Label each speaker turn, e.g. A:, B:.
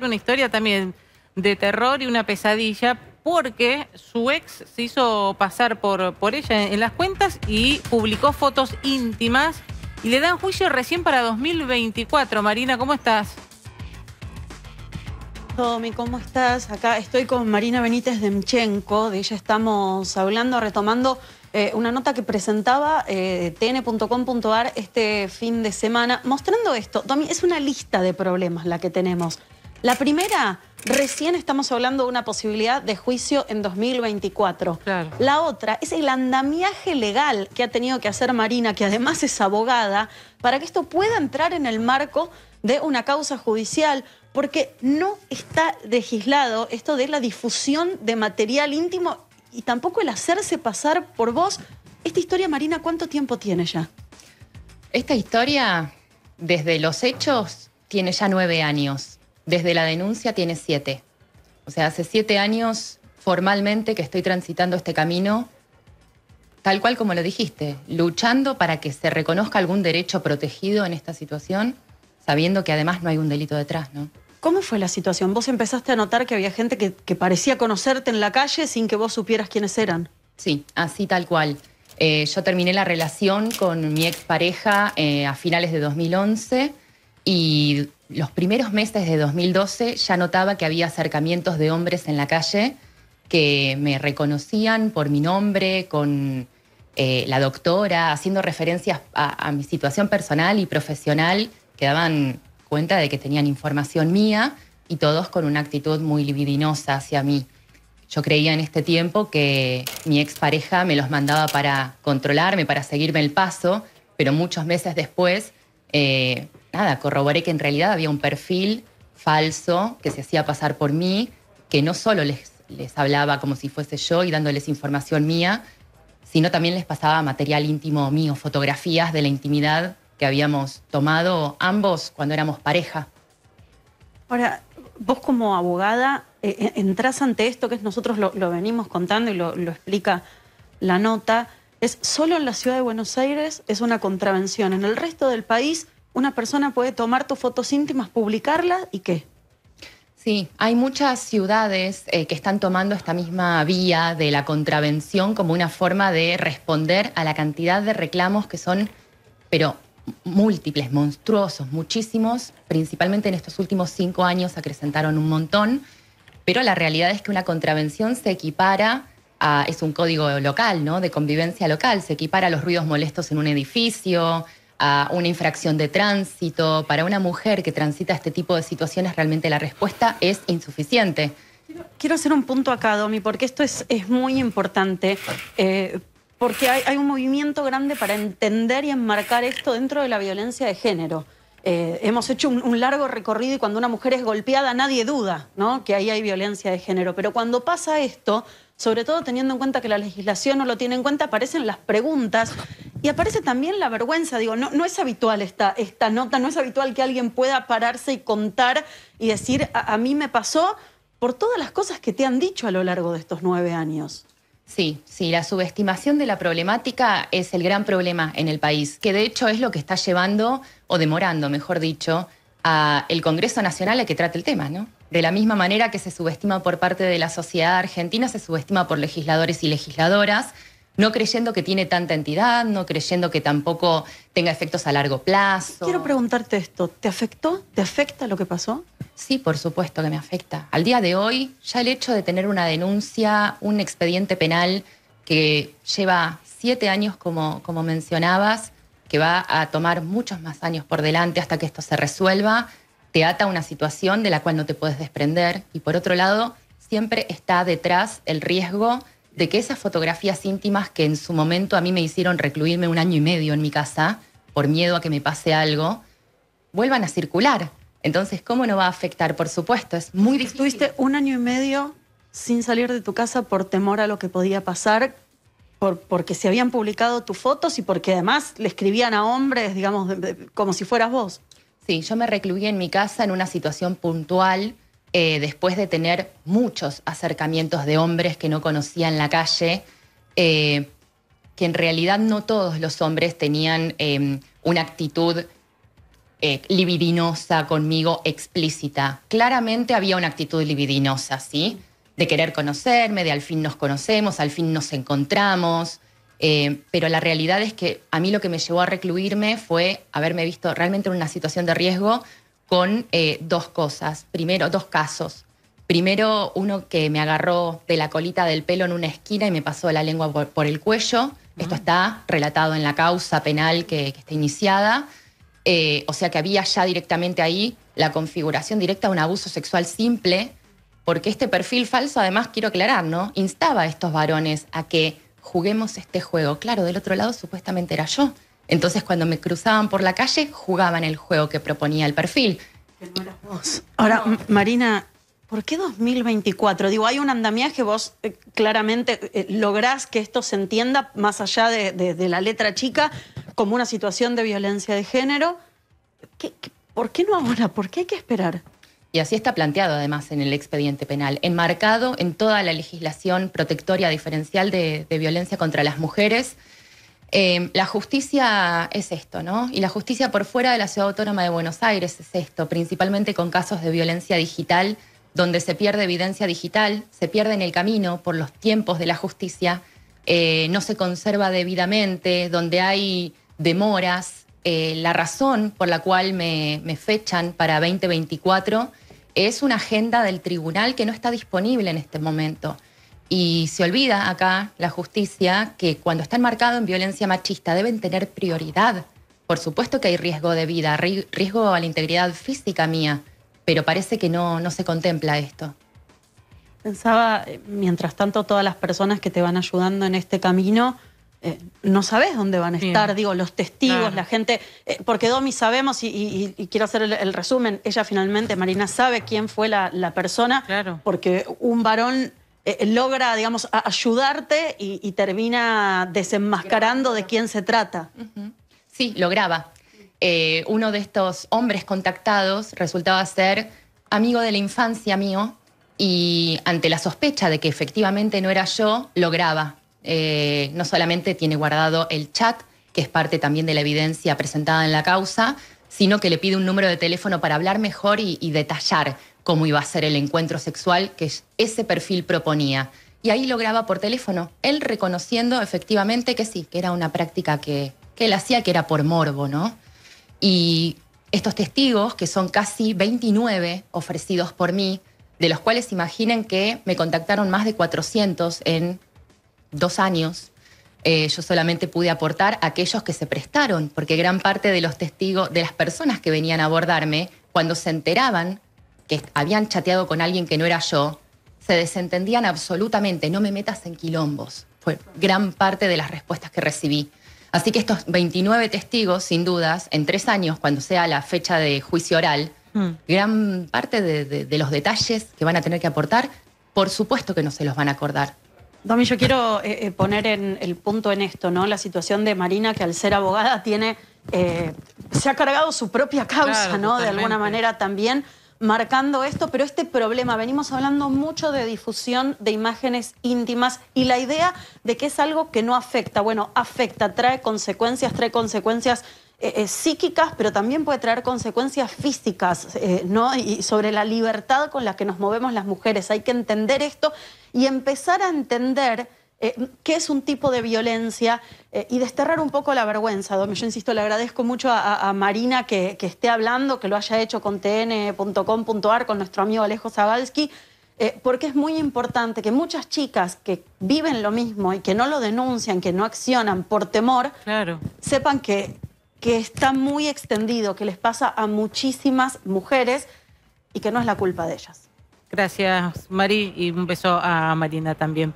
A: Una historia también de terror y una pesadilla porque su ex se hizo pasar por, por ella en, las cuentas y publicó fotos íntimas y le dan juicio recién para 2024. Marina, ¿cómo estás? Tommy, ¿cómo estás? Acá estoy con Marina Benítez Demchenko, de ella estamos hablando, retomando eh, una nota que presentaba eh, tn.com.ar este fin de semana, mostrando esto. Tommy, es una lista de problemas la que tenemos. La primera, recién estamos hablando de una posibilidad de juicio en 2024. La otra es el andamiaje legal que ha tenido que hacer Marina, que además es abogada, para que esto pueda entrar en el marco de una causa judicial, porque no está legislado esto de la difusión de material íntimo y tampoco el hacerse pasar por vos. Esta historia, Marina, ¿cuánto tiempo tiene ya?
B: Esta historia, desde los hechos, tiene ya nueve años. Desde la denuncia tiene siete. O sea, hace siete años formalmente que estoy transitando este camino, tal cual como lo dijiste, luchando para que se reconozca algún derecho protegido en esta situación, sabiendo que además no hay un delito detrás, ¿no? ¿Cómo fue la
A: situación? Vos empezaste a notar que había gente que, parecía conocerte en la calle sin que vos supieras quiénes eran.
B: Sí, así tal cual. Eh, yo terminé la relación con mi expareja pareja eh, a finales de 2011 y los primeros meses de 2012 ya notaba que había acercamientos de hombres en la calle que me reconocían por mi nombre, con eh, la doctora, haciendo referencias a, mi situación personal y profesional, que daban cuenta de que tenían información mía y todos con una actitud muy libidinosa hacia mí. Yo creía en este tiempo que mi expareja me los mandaba para controlarme, para seguirme el paso, pero muchos meses después eh, nada, corroboré que en realidad había un perfil falso que se hacía pasar por mí, que no solo les, les hablaba como si fuese yo y dándoles información mía, sino también les pasaba material íntimo mío, fotografías de la intimidad que habíamos tomado ambos cuando éramos pareja.
A: Ahora, vos como abogada, eh, eh, entras ante esto que nosotros lo, venimos contando y lo, explica la nota, es solo en la ciudad de Buenos Aires es una contravención, en el resto del país una persona puede tomar tus fotos íntimas, publicarlas y qué.
B: Sí, hay muchas ciudades eh, que están tomando esta misma vía de la contravención como una forma de responder a la cantidad de reclamos que son, pero múltiples, monstruosos, muchísimos, principalmente en estos últimos cinco años acrecentaron un montón, pero la realidad es que una contravención se equipara a, es un código local, ¿no? De convivencia local, se equipara a los ruidos molestos en un edificio, a una infracción de tránsito, para una mujer que transita este tipo de situaciones, realmente la respuesta es insuficiente. Quiero hacer un punto acá, Domi, porque esto es, es muy importante.
A: Eh, porque hay, un movimiento grande para entender y enmarcar esto dentro de la violencia de género. Eh, hemos hecho un, un, largo recorrido y cuando una mujer es golpeada nadie duda ¿no? que ahí hay violencia de género. Pero cuando pasa esto, sobre todo teniendo en cuenta que la legislación no lo tiene en cuenta, aparecen las preguntas y aparece también la vergüenza, digo, no, es habitual esta, nota, no es habitual que alguien pueda pararse y contar y decir, a,
B: mí me pasó por todas las cosas que te han dicho a lo largo de estos nueve años. Sí, sí, la subestimación de la problemática es el gran problema en el país, que de hecho es lo que está llevando, o demorando, mejor dicho, a el Congreso Nacional a que trate el tema, ¿no? De la misma manera que se subestima por parte de la sociedad argentina, se subestima por legisladores y legisladoras, no creyendo que tiene tanta entidad, no creyendo que tampoco tenga efectos a largo plazo. Quiero preguntarte esto, ¿te afectó? ¿Te afecta lo que pasó? Sí, por supuesto que me afecta. Al día de hoy, ya el hecho de tener una denuncia, un expediente penal que lleva siete años, como, como mencionabas, que va a tomar muchos más años por delante hasta que esto se resuelva, te ata a una situación de la cual no te puedes desprender. Y por otro lado, siempre está detrás el riesgo de que esas fotografías íntimas que en su momento a mí me hicieron recluirme un año y medio en mi casa por miedo a que me pase algo, vuelvan a circular. Entonces, ¿cómo no va a afectar? Por supuesto, es muy difícil. Estuviste un año y medio sin salir de tu casa por temor a lo que podía
A: pasar, por, porque se habían publicado tus fotos y porque además le escribían a hombres, digamos,
B: como si fueras vos. Sí, yo me recluí en mi casa en una situación puntual eh, después de tener muchos acercamientos de hombres que no conocía en la calle, eh, que en realidad no todos los hombres tenían em, una actitud eh, libidinosa conmigo explícita. Claramente había una actitud libidinosa, ¿sí? De querer conocerme, de al fin nos conocemos, al fin nos encontramos. pero la realidad es que a mí lo que me llevó a recluirme fue haberme visto realmente en una situación de riesgo, con eh, dos cosas. Primero, dos casos. Primero, uno que me agarró de la colita del pelo en una esquina y me pasó la lengua por, el cuello. Esto ah. está relatado en la causa penal que, está iniciada. Eh, o sea que había ya directamente ahí la configuración directa de un abuso sexual simple, porque este perfil falso, además, quiero aclarar, ¿no? Instaba a estos varones a que juguemos este juego. Claro, del otro lado supuestamente era yo. Entonces cuando me cruzaban por la calle, jugaban el juego que proponía el perfil. Ahora, Marina,
A: ¿por qué 2024? Digo, hay un andamiaje, vos eh, claramente eh, lográs que esto se entienda más allá de, la letra chica como una situación de violencia
B: de género. por qué no ahora? ¿Por qué hay que esperar? Y así está planteado además en el expediente penal, enmarcado en toda la legislación protectoria diferencial de violencia contra las mujeres, Em, la justicia es esto, ¿no? Y la justicia por fuera de la Ciudad Autónoma de Buenos Aires es esto, principalmente con casos de violencia digital, donde se pierde evidencia digital, se pierde en el camino por los tiempos de la justicia, eh, no se conserva debidamente, donde hay demoras. Eh, la razón por la cual me fechan para 2024 es una agenda del tribunal que no está disponible en este momento. Y se olvida acá la justicia que cuando está enmarcado en violencia machista deben tener prioridad. Por supuesto que hay riesgo de vida, riesgo a la integridad física mía, pero parece que no, no se contempla esto.
A: Pensaba, eh, mientras tanto, todas las personas que te van ayudando en este camino, eh, no sabes dónde van a estar, digo, los testigos, la gente, eh, porque Domi sabemos, y, quiero hacer el, resumen, ella finalmente, Marina, sabe quién fue la, la persona, claro. porque un varón eh, eh, logra, digamos, ayudarte
B: y, termina desenmascarando de quién se trata. Sí, lograba. Eh, uno de estos hombres contactados resultaba ser amigo de la infancia mío y ante la sospecha de que efectivamente no era yo, lograba. no solamente tiene guardado el chat, que es parte también de la evidencia presentada en la causa, sino que le pide un número de teléfono para hablar mejor y detallar cómo iba a ser el encuentro sexual que ese perfil proponía. Y ahí lo graba por teléfono, él reconociendo efectivamente que sí, que era una práctica que, que él hacía, que era por morbo, ¿no? Y estos testigos, que son casi 29 ofrecidos por mí, de los cuales imaginen que me contactaron más de 400 en dos años. Eh, yo solamente pude aportar aquellos que se prestaron, porque gran parte de los testigos, de las personas que venían a abordarme, cuando se enteraban que habían chateado con alguien que no era yo, se desentendían absolutamente, no me metas en quilombos. Fue gran parte de las respuestas que recibí. Así que estos 29 testigos, sin dudas, en tres años, cuando sea la fecha de juicio oral, mm. gran parte de, los detalles que van a tener que aportar, por supuesto que no se los van a acordar. Domi, yo quiero eh, eh,
A: poner en el punto en esto, ¿no? La situación de Marina, que al ser abogada tiene, eh, se ha cargado su propia causa, ¿no? De alguna manera también marcando esto, pero este problema, venimos hablando mucho de difusión de imágenes íntimas y la idea de que es algo que no afecta, bueno, afecta, trae consecuencias, trae consecuencias eh, eh, psíquicas, pero también puede traer consecuencias físicas, eh, ¿no? Y sobre la libertad con la que nos movemos las mujeres. Hay que entender esto y empezar a entender eh, qué es un tipo de violencia eh, y desterrar un poco la vergüenza. yo insisto, le agradezco mucho a, Marina que, esté hablando, que lo haya hecho con tn.com.ar, con nuestro amigo Alejo Zabalski, eh, porque es muy importante que muchas chicas que viven lo mismo y que no lo denuncian, que no accionan por temor, sepan que, que está muy extendido, que les pasa a muchísimas mujeres y que no es la culpa de ellas. Gracias, Mari, y un beso a Marina también.